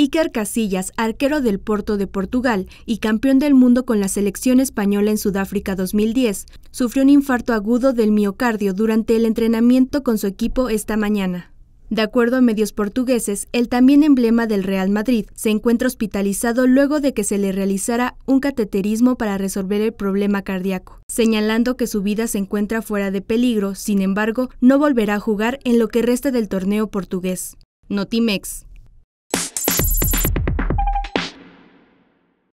Iker Casillas, arquero del Porto de Portugal y campeón del mundo con la selección española en Sudáfrica 2010, sufrió un infarto agudo del miocardio durante el entrenamiento con su equipo esta mañana. De acuerdo a medios portugueses, el también emblema del Real Madrid se encuentra hospitalizado luego de que se le realizara un cateterismo para resolver el problema cardíaco, señalando que su vida se encuentra fuera de peligro, sin embargo, no volverá a jugar en lo que resta del torneo portugués. Notimex